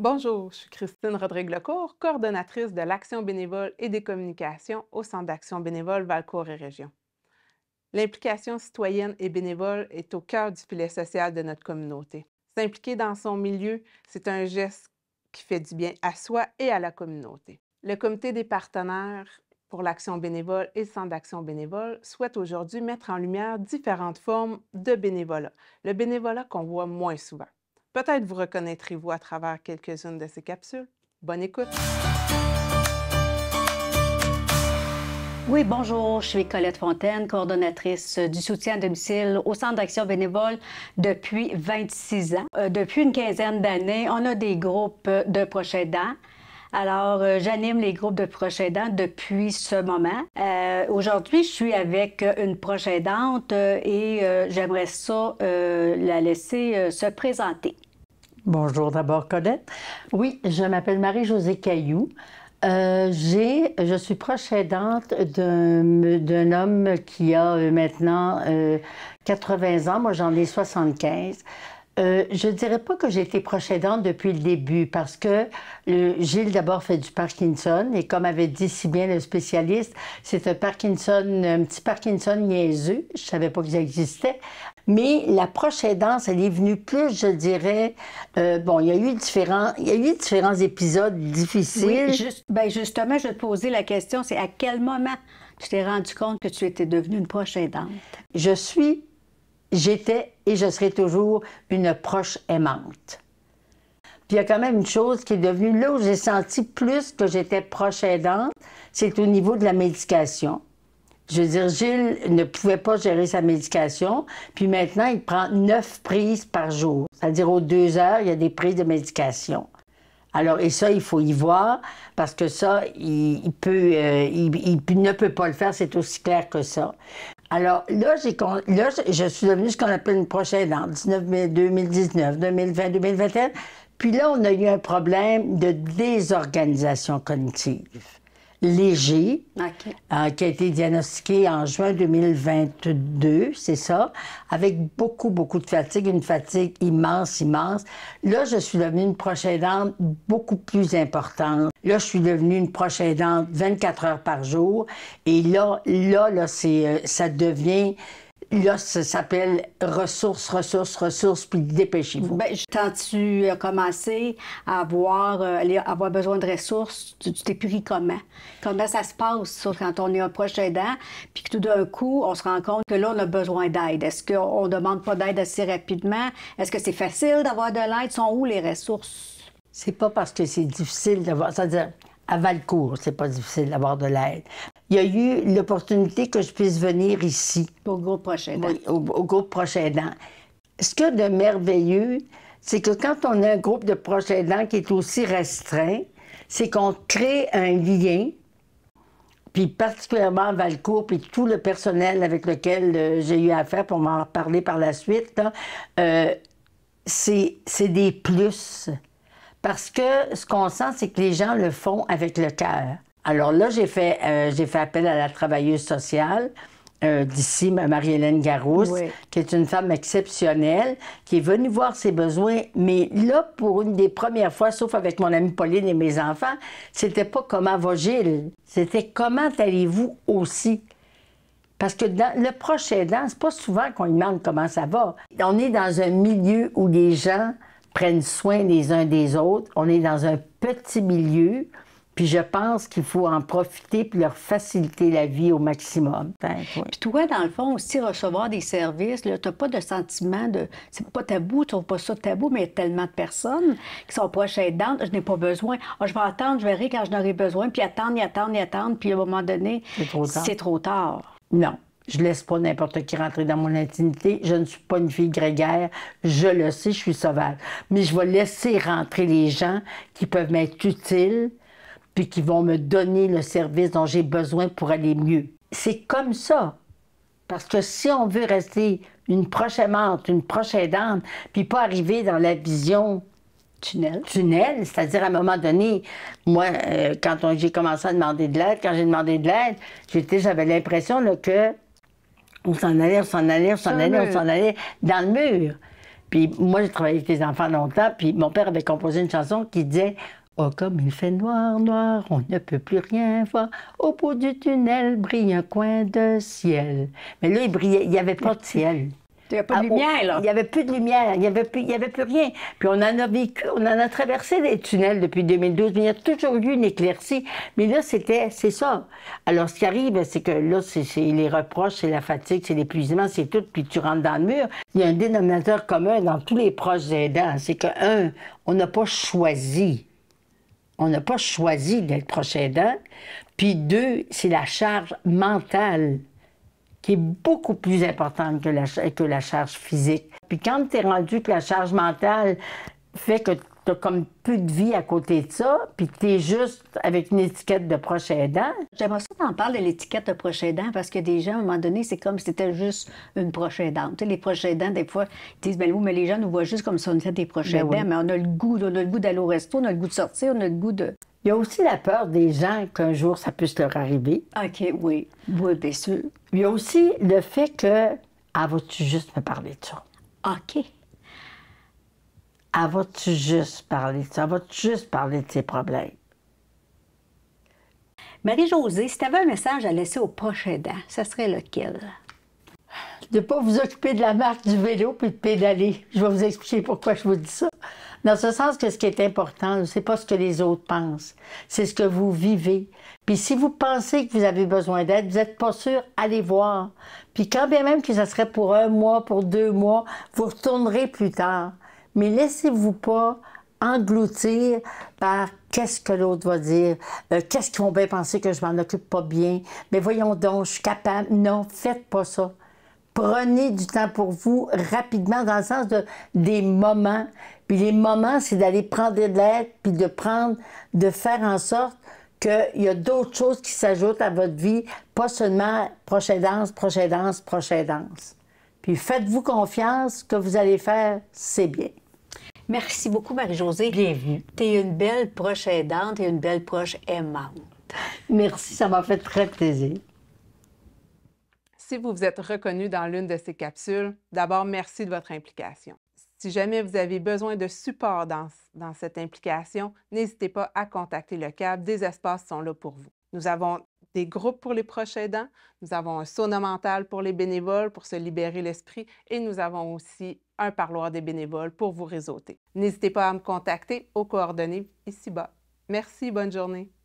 Bonjour, je suis Christine Rodrigue-Lecourt, coordonnatrice de l'action bénévole et des communications au Centre d'action bénévole Valcourt et Région. L'implication citoyenne et bénévole est au cœur du filet social de notre communauté. S'impliquer dans son milieu, c'est un geste qui fait du bien à soi et à la communauté. Le comité des partenaires pour l'action bénévole et le centre d'action bénévole souhaite aujourd'hui mettre en lumière différentes formes de bénévolat, le bénévolat qu'on voit moins souvent. Peut-être vous reconnaîtrez-vous à travers quelques-unes de ces capsules. Bonne écoute. Oui, bonjour, je suis Colette Fontaine, coordonnatrice euh, du soutien à domicile au Centre d'action bénévole depuis 26 ans. Euh, depuis une quinzaine d'années, on a des groupes euh, de proches aidants. Alors, j'anime les groupes de proches aidants depuis ce moment. Aujourd'hui, je suis avec une proche aidante et j'aimerais ça la laisser se présenter. Bonjour d'abord Colette. Oui, je m'appelle Marie-Josée Caillou. Euh, j'ai, je suis proche aidante d'un homme qui a euh, maintenant 80 euh, ans. Moi, j'en ai 75. Euh, je dirais pas que j'ai été proche aidante depuis le début parce que le, Gilles d'abord fait du Parkinson et comme avait dit si bien le spécialiste, c'est un Parkinson, un petit Parkinson niaiseux. Je savais pas qu'il existait. Mais la proche aidante, elle est venue plus, je dirais. Euh, bon, il y a eu différents, il y a eu différents épisodes difficiles. Ben, justement, je te posais la question, c'est à quel moment tu t'es rendu compte que tu étais devenue une proche aidante? Je suis, j'étais et je serai toujours une proche aimante. Puis il y a quand même une chose qui est devenue là où j'ai senti plus que j'étais proche aidante, c'est au niveau de la médication. Je veux dire, Gilles ne pouvait pas gérer sa médication, puis maintenant, il prend neuf prises par jour. C'est-à-dire, aux deux heures, il y a des prises de médication. Alors, et ça, il faut y voir, parce que ça, il, peut, euh, il, ne peut pas le faire, c'est aussi clair que ça. Alors là, là je suis devenue ce qu'on appelle une prochaine en 19 mai 2019, 2020, 2021. Puis là, on a eu un problème de désorganisation cognitive léger, euh, qui a été diagnostiqué en juin 2022, c'est ça, avec beaucoup, beaucoup de fatigue, une fatigue immense, immense. Là, je suis devenue une prochaine dente beaucoup plus importante. Là, je suis devenue une prochaine dente 24 heures par jour. Et là, là, là, c'est, euh, ça devient Là, ça s'appelle ressources, ressources, ressources, puis dépêchez-vous. Ben, quand tu as commencé à avoir, euh, avoir besoin de ressources, tu t'es pris comment? Comment ça se passe, Sauf quand on est un proche aidant, puis que tout d'un coup, on se rend compte que là, on a besoin d'aide? Est-ce qu'on ne demande pas d'aide assez rapidement? Est-ce que c'est facile d'avoir de l'aide? Sont où les ressources? C'est pas parce que c'est difficile d'avoir. cest dire à Valcourt. C'est pas difficile d'avoir de l'aide. Il y a eu l'opportunité que je puisse venir ici. Au groupe prochain dent. Oui, au, groupe prochain Ce qu'il y de merveilleux, c'est que quand on a un groupe de prochain aidants qui est aussi restreint, c'est qu'on crée un lien, puis particulièrement Valcourt, puis tout le personnel avec lequel euh, j'ai eu affaire pour m'en parler par la suite, euh, c'est des plus. Parce que ce qu'on sent, c'est que les gens le font avec le cœur. Alors là, j'ai fait, euh, j'ai fait appel à la travailleuse sociale. Euh, d'ici, Marie-Hélène Garousse, qui est une femme exceptionnelle, qui est venue voir ses besoins. Mais là, pour une des premières fois, sauf avec mon amie Pauline et mes enfants, c'était pas comment va Gilles, c'était comment allez-vous aussi. Parce que dans le proche aidant, c'est pas souvent qu'on lui demande comment ça va. On est dans un milieu où les gens prennent soin les uns des autres. On est dans un petit milieu, puis je pense qu'il faut en profiter puis leur faciliter la vie au maximum. Puis toi, dans le fond, aussi recevoir des services, tu n'as pas de sentiment de. C'est pas tabou, tu trouves pas ça tabou, mais il y a tellement de personnes qui sont proches aidantes, je n'ai pas besoin. Ah, je vais attendre, je verrai quand j'en aurai besoin, puis attendre, et attendre, et attendre, puis à un moment donné, C'est trop tard. Non. Je laisse pas n'importe qui rentrer dans mon intimité. Je ne suis pas une fille grégaire. Je le sais, je suis sauvage. Mais je vais laisser rentrer les gens qui peuvent m'être utiles puis qui vont me donner le service dont j'ai besoin pour aller mieux. C'est comme ça. Parce que si on veut rester une prochaine aimante, une prochaine aidante, puis pas arriver dans la vision Tunnel. Tunnel, c'est-à-dire à un moment donné, moi, euh, quand j'ai commencé à demander de l'aide, quand j'ai demandé de l'aide, j'avais l'impression que on s'en allait, on s'en allait, on s'en ah, allait, on s'en allait dans le mur. Puis moi, j'ai travaillé avec les enfants longtemps, puis mon père avait composé une chanson qui disait Oh, comme il fait noir, noir, on ne peut plus rien voir. Au bout du tunnel brille un coin de ciel. Mais là, il brillait, il avait pas de ciel. Il n'y ah, oh. avait plus de lumière. Il n'y avait, plus, y avait plus rien. Puis on en a vécu, on en a traversé des tunnels depuis 2012, mais il y a toujours eu une éclaircie. Mais là, c'était, c'est ça. Alors, ce qui arrive, c'est que là, c'est les reproches, c'est la fatigue, c'est l'épuisement, c'est tout. Puis tu rentres dans le mur. Il y a un dénominateur commun dans tous les proches aidants. C'est que, un, on n'a pas choisi. On n'a pas choisi d'être proche aidant. Puis deux, c'est la charge mentale qui est beaucoup plus importante que la, que la charge physique. Puis quand tu es rendu que la charge mentale fait que as comme peu de vie à côté de ça, puis tu es juste avec une étiquette de prochain aidant. J'aimerais ça t'en parler de l'étiquette de proche aidant parce que des gens, à un moment donné, c'est comme si c'était juste une proche aidante. sais, les proches dents des fois, ils disent, ben oui, mais les gens nous voient juste comme si on était des proches ben dents, mais on a le goût, on a le goût d'aller au resto, on a le goût de sortir, on a le goût de... Il y a aussi la peur des gens qu'un jour ça puisse leur arriver. OK, oui. Oui, bien sûr. Il y a aussi le fait que, ah, vas-tu juste me parler de ça? OK elle va-tu juste parler de ça? va-tu juste parler de ses problèmes? Marie-Josée, si tu avais un message à laisser au prochain aidant, ce serait lequel? De ne pas vous occuper de la marque du vélo puis de pédaler. Je vais vous expliquer pourquoi je vous dis ça. Dans ce sens que ce qui est important, ce n'est pas ce que les autres pensent, c'est ce que vous vivez. Puis si vous pensez que vous avez besoin d'aide, vous n'êtes pas sûr, allez voir. Puis quand bien même que ce serait pour un mois, pour deux mois, vous retournerez plus tard mais laissez-vous pas engloutir par qu'est-ce que l'autre va dire, euh, qu'est-ce qu'ils vont bien penser que je m'en occupe pas bien, mais voyons donc, je suis capable. Non, faites pas ça. Prenez du temps pour vous rapidement dans le sens de, des moments. Puis les moments, c'est d'aller prendre de l'aide, puis de prendre, de faire en sorte qu'il y a d'autres choses qui s'ajoutent à votre vie, pas seulement prochaine danse, prochaine danse, prochaine danse. Puis faites-vous confiance, que vous allez faire, c'est bien. Merci beaucoup, Marie-Josée. Bienvenue. Tu es une belle proche aidante et une belle proche aimante. Merci, ça m'a fait très plaisir. Si vous vous êtes reconnu dans l'une de ces capsules, d'abord, merci de votre implication. Si jamais vous avez besoin de support dans, dans cette implication, n'hésitez pas à contacter le CAB. Des espaces sont là pour vous. Nous avons des groupes pour les proches aidants, nous avons un sauna mental pour les bénévoles pour se libérer l'esprit et nous avons aussi un parloir des bénévoles pour vous réseauter. N'hésitez pas à me contacter aux coordonnées ici-bas. Merci, bonne journée.